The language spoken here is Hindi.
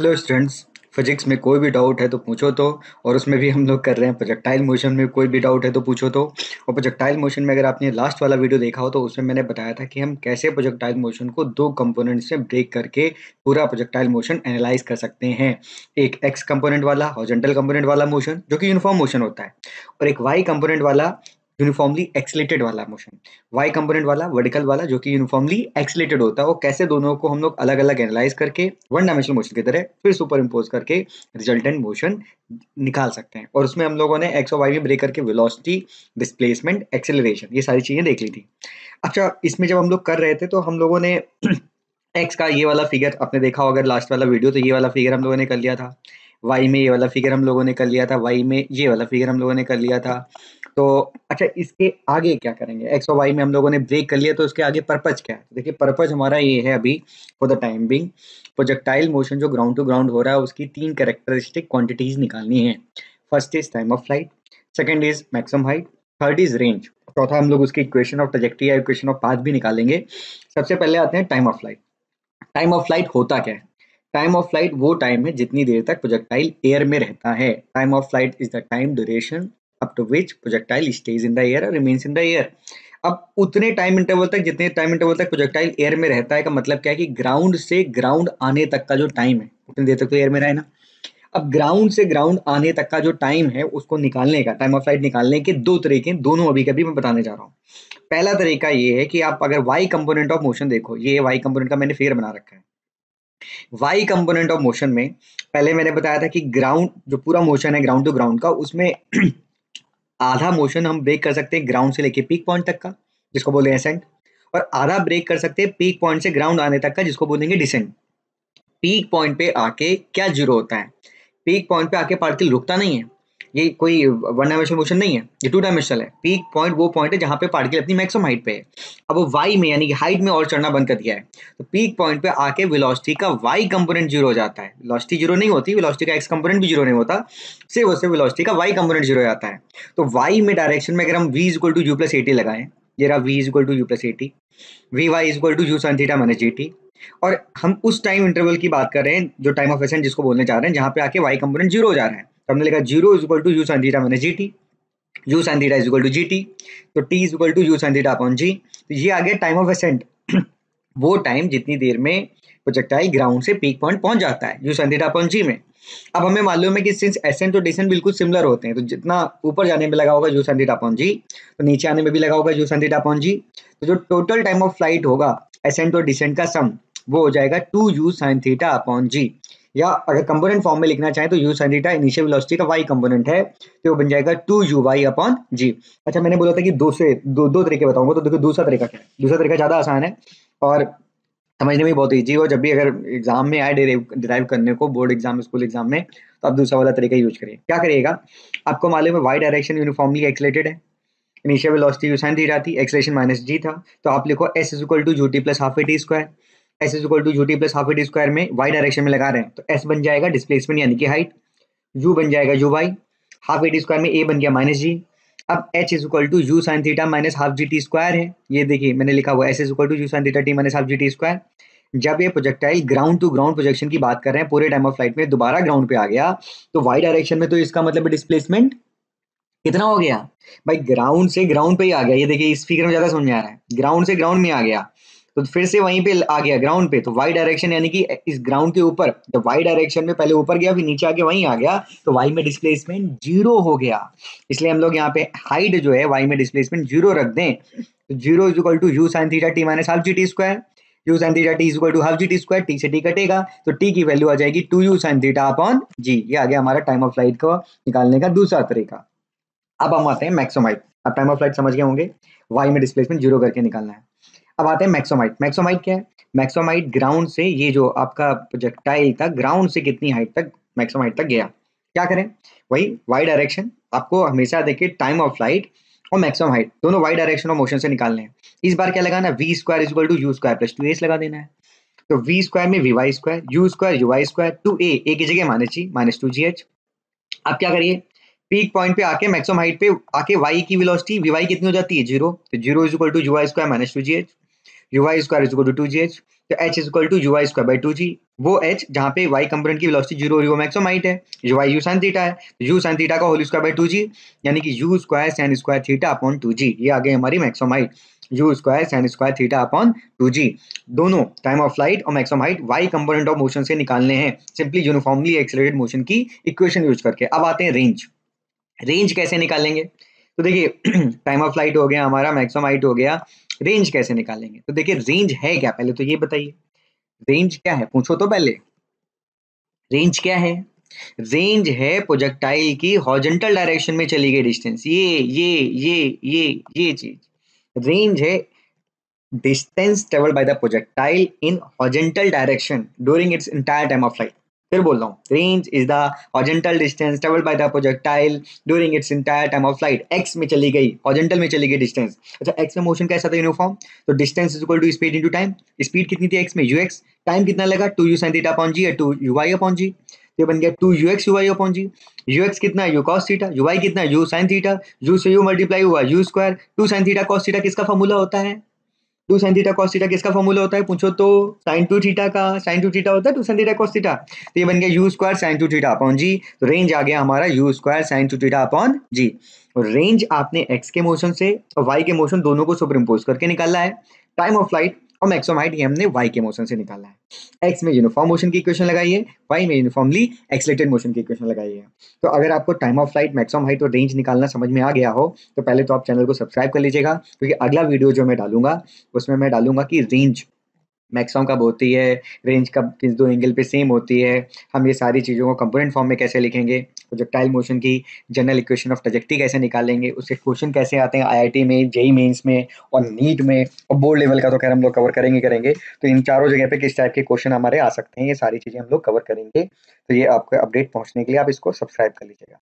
हेलो स्टूडेंट्स फिजिक्स में कोई भी डाउट है तो पूछो तो और उसमें भी हम लोग कर रहे हैं प्रोजेक्टाइल मोशन में कोई भी डाउट है तो पूछो तो और प्रोजेक्टाइल मोशन में अगर आपने लास्ट वाला वीडियो देखा हो तो उसमें मैंने बताया था कि हम कैसे प्रोजेक्टाइल मोशन को दो कंपोनेंट्स में ब्रेक करके पूरा प्रोजेक्टाइल मोशन एनालाइज कर सकते हैं एक एक्स कंपोनेंट वाला हॉजेंटल कंपोनेंट वाला मोशन जो कि यूनिफॉर्म मोशन होता है और एक वाई कंपोनेंट वाला यूनिफॉर्मली एक्सलेटेड वाला मोशन वाई कंपोनेंट वाला वर्टिकल वाला जो कि यूनिफॉर्मली एक्सलेटेड होता है वो कैसे दोनों को हम लोग अलग अलग एनालाइज करके वन डायमेंशनल मोशन की तरह फिर सुपर इम्पोज करके रिजल्टेंट मोशन निकाल सकते हैं और उसमें हम लोगों ने एक्स और वाई में ब्रेक करके विलोसिटी डिस्प्लेसमेंट एक्सेलरेशन ये सारी चीज़ें देख ली थी अच्छा इसमें जब हम लोग कर रहे थे तो हम लोगों ने एक्स का ये वाला फिगर आपने देखा होगा लास्ट वाला वीडियो तो ये वाला फिगर हम लोगों ने कर लिया था वाई में ये वाला फिगर हम लोगों ने कर लिया था वाई में ये वाला फिगर हम लोगों ने कर लिया था तो अच्छा इसके आगे क्या करेंगे एक्स और वाई में हम लोगों ने ब्रेक कर लिया तो उसके आगे पर्पज क्या है तो देखिए पर्पज हमारा ये है अभी for the time being projectile motion जो ग्राउंड टू ग्राउंड हो रहा है उसकी तीन करेक्टरिस्टिक क्वांटिटीज निकालनी है first is time of flight second is maximum height third is range चौथा हम लोग उसकी इक्वेशन ऑफ ट्रेजेक्ट्री या इक्वेशन ऑफ पाथ भी निकालेंगे सबसे पहले आते हैं time of flight time of flight होता क्या है टाइम ऑफ फ्लाइट वो टाइम है जितनी देर तक प्रोजेक्टाइल एयर में रहता है time of flight is the time duration up to which projectile stays in the air और रिमेन्स इन द एयर अब उतने टाइम इंटरवल तक जितने टाइम इंटरवल तक प्रोजेक्टाइल एयर में रहता है का मतलब क्या है कि ग्राउंड से ग्राउंड आने तक का जो टाइम है उतनी देर तक तो एयर में रहे ना अब ग्राउंड से ग्राउंड आने तक का जो टाइम है उसको निकालने का टाइम ऑफ फ्लाइट निकालने के दो तरीके दोनों अभी कभी मैं बताने जा रहा हूँ पहला तरीका ये है कि आप अगर वाई कंपोनेंट ऑफ मोशन देखो ये वाई कंपोनेंट का मैंने फिगर बना रखा है वाई कंपोनेंट ऑफ मोशन में पहले मैंने बताया था कि ग्राउंड जो पूरा मोशन है ग्राउंड टू ग्राउंड का उसमें आधा मोशन हम ब्रेक कर सकते हैं ग्राउंड से लेके पीक पॉइंट तक का जिसको बोले एसेंट और आधा ब्रेक कर सकते हैं पीक पॉइंट से ग्राउंड आने तक का जिसको बोलेंगे डिसेंट पीक पॉइंट पे आके क्या जीरो होता है पीक पॉइंट पे आके पार्टिकल रुकता नहीं है ये कोई वन डायमेंशनल मोशन नहीं है ये टू डायमेंशनल है पीक पॉइंट वो पॉइंट है जहाँ पे पार्टिकल अपनी मैक्सिमम हाइट पे है अब वो वाई में यानी कि हाइट में और चढ़ना बंद कर दिया है तो पीक पॉइंट पे आके वेलोसिटी का वाई कंपोनेंट जीरो हो जाता है वेलोसिटी जीरो नहीं होती वेलोसिटी का एक्स कंपोनेंट भी जीरो नहीं होता सिर्फ उससे वेलोसिटी का वाई कंपोनेंट जीरो जाता है तो वाई में डायरेक्शन में अगर हम v equal to u plus a t लगाएं जरा v equal to u plus a t v y equal to u sin theta minus g t और हम उस टाइम इंटरवल की बात कर रहे हैं जो टाइम ऑफ एसेंट जिसको बोलने जा रहे हैं जहाँ पे आके वाई कंपोनेंट जीरो हो जा रहे हैं तो हमने लिखा zero is equal to u sine theta minus g t u sine theta is equal to g t तो t is equal to u sine theta upon g तो ये आ गया टाइम ऑफ असेंट वो टाइम जितनी देर में प्रोजेक्टाइल ग्राउंड से पीक पॉइंट पहुंच जाता है u sine theta upon g में अब हमें मालूम है कि सिंस एसेंट और डिसेंट बिल्कुल सिमिलर होते हैं तो जितना ऊपर जाने में लगा होगा u sine theta upon g तो नीचे आने में भी लगा होगा u sine theta upon g तो जो टोटल टाइम ऑफ फ्लाइट होगा एसेंट और डिसेंट का सम वो हो जाएगा two u sine theta upon g या अगर कंपोनेंट फॉर्म में लिखना चाहें तो u sine theta initial velocity का वाई कंपोनेंट है तो वो बन जाएगा two u y upon g अच्छा मैंने बोला था कि दो से दो दो तरीके बताऊंगा तो देखो दूसरा तरीका क्या है दूसरा तरीका ज़्यादा आसान है और समझने में बहुत ईजी हो जब भी अगर एग्जाम में आए डिराइव करने को बोर्ड एग्जाम स्कूल एग्जाम में तो आप दूसरा वाला तरीका यूज करिए क्या करिएगा आपको मालूम है वाई डायरेक्शन यूनिफॉर्मली एक्सलेटेड है initial velocity u sine theta थी एक्सलेशन माइनस जी था तो आप लिखो s is equal to u t plus half a t square s is equal to u t plus half a square में वाई डायरेक्शन में लगा रहे हैं तो एस बन जाएगा डिस्प्लेसमेंट यानी कि हाइट यू बन जाएगा u y half a square में ए बन गया माइनस जी अब h is equal to u sine theta minus half g t square है ये देखिए मैंने लिखा हुआ s is equal to u sine theta t minus half g t square जब ये projectile ground to ground projection की बात कर रहे हैं पूरे टाइम ऑफ फ्लाइट में दोबारा ग्राउंड पे आ गया तो वाई डायरेक्शन में तो इसका मतलब डिस्प्लेसमेंट कितना हो गया भाई ग्राउंड से ग्राउंड पे ही आ गया ये देखिए इस फिगर में ज्यादा समझ में आ रहा है ग्राउंड से ग्राउंड में आ गया तो फिर से वहीं पे आ गया ग्राउंड पे तो वाई डायरेक्शन यानी कि इस ग्राउंड के ऊपर जब वाई डायरेक्शन में पहले ऊपर गया फिर नीचे आके वहीं आ गया तो वाई में डिस्प्लेसमेंट जीरो हो गया इसलिए हम लोग यहाँ पे हाइट जो है वाई में डिस्प्लेसमेंट जीरो रख दें तो zero is equal to u sine theta t minus half g t square u sine theta t is equal to half g t square t से टी कटेगा तो टी की वैल्यू आ जाएगी two u sine theta upon g ये आ गया हमारा टाइम ऑफ फ्लाइट को निकालने का दूसरा तरीका अब हम आते हैं मैक्सोमाइट अब टाइम ऑफ फ्लाइट समझ गए होंगे वाई में डिस्प्लेसमेंट जीरो करके निकालना है अब आते हैं मैक्सोमाइट मैक्सोमाइट क्या है मैक्सोमाइट ग्राउंड से ये जो आपका प्रोजेक्टाइल था ग्राउंड से कितनी हाइट तक मैक्सोमाइट तक गया क्या करें वही वाई डायरेक्शन आपको हमेशा देखिए टाइम ऑफ फ्लाइट और मैक्सिमम हाइट दोनों वाई डायरेक्शन और मोशन से निकालने हैं इस बार क्या लगाना v square is two u square plus two s लगा देना है तो वी स्क्वायर में v y square u square u y square two a एक की जगह minus g minus two g h आप क्या करिए पीक पॉइंट पे आके मैक्सिमम हाइट पे आके वाई की वेलोसिटी वी वाई कितनी हो जाती है जीरो तो zero is equal to u y square minus two g h u y square is to two g h तो h is equal to u y square by two g वो एच जहाँ पे वाई कंपोनेंट की वेलोसिटी जीरो हो वो मैक्सिमम हाइट है u y u sine theta है यू साइन थीटा का whole square by two g यानी कि u square sine square theta upon two जी ये आगे हमारी maximum height u square sine square theta upon two g दोनों टाइम ऑफ फ्लाइट और maximum height y component of motion से निकालने हैं सिंपली यूनिफॉर्मली एक्सेलरेटेड मोशन की इक्वेशन यूज करके अब आते हैं रेंज रेंज कैसे निकालेंगे तो देखिए टाइम ऑफ फ्लाइट हो गया हमारा मैक्सिमम हाइट हो गया रेंज कैसे निकालेंगे तो देखिए रेंज है क्या पहले तो ये बताइए रेंज क्या है पूछो तो पहले रेंज क्या है रेंज है प्रोजेक्टाइल की हॉर्जेंटल डायरेक्शन में चली गई डिस्टेंस ये ये ये ये ये चीज रेंज है distance travel by the projectile in horizontal direction during its entire time of flight फिर बोल रहा हूँ range is the horizontal distance travel by the projectile during its entire time of flight x में चली गई ऑजेंटल में चली गई डिस्टेंस अच्छा एक्स में मोशन कैसा था यूनिफॉर्म तो distance is equal to speed into time speed कितनी थी एक्स में यू एक्स टाइम कितना लगा two u sine theta upon g या two u y upon g ये बन गया two u x u y upon g u x कितना u cos theta u y कितना यू साइन थीटा यू से यू मल्टीप्लाई हुआ u square two sine theta cos theta किसका फॉर्मूला होता है two sine theta cos theta किसका फॉर्मूला होता है पूछो तो साइन टू थीटा का साइन टू थीटा होता है two sine theta cos theta तो ये बन गया u square sine two theta upon g तो रेंज आ गया हमारा u square sine two theta upon g और रेंज आपने एक्स के मोशन से और वाई के मोशन दोनों को सुपर इम्पोज करके निकालना है टाइम ऑफ फ्लाइट और हाइट ये हमने वाई के मोशन से निकाला है एक्स में यूनिफॉर्म मोशन की इक्वेशन लगाई है वाई में यूनिफॉर्मली एक्सलेटेड मोशन की इक्वेशन लगाई है तो अगर आपको time of flight maximum height और रेंज निकालना समझ में आ गया हो तो पहले तो आप चैनल को सब्सक्राइब कर लीजिएगा क्योंकि अगला वीडियो जो मैं डालूंगा उसमें मैं डालूंगा कि रेंज मैक्सिमम कब होती है रेंज कब किस दो एंगल पे सेम होती है हम ये सारी चीज़ों को कंपोनेंट फॉर्म में कैसे लिखेंगे प्रोजेक्टाइल मोशन की जनरल इक्वेशन ऑफ प्रोजेक्टी कैसे निकालेंगे उसके क्वेश्चन कैसे आते हैं आईआईटी में जेई मेंस e e में और नीट में और बोर्ड लेवल का तो खैर हम लोग कवर करेंगे करेंगे तो इन चारों जगह पे किस टाइप के क्वेश्चन हमारे आ सकते हैं ये सारी चीज़ें हम लोग कवर करेंगे तो ये आपको अपडेट पहुँचने के लिए आप इसको सब्सक्राइब कर लीजिएगा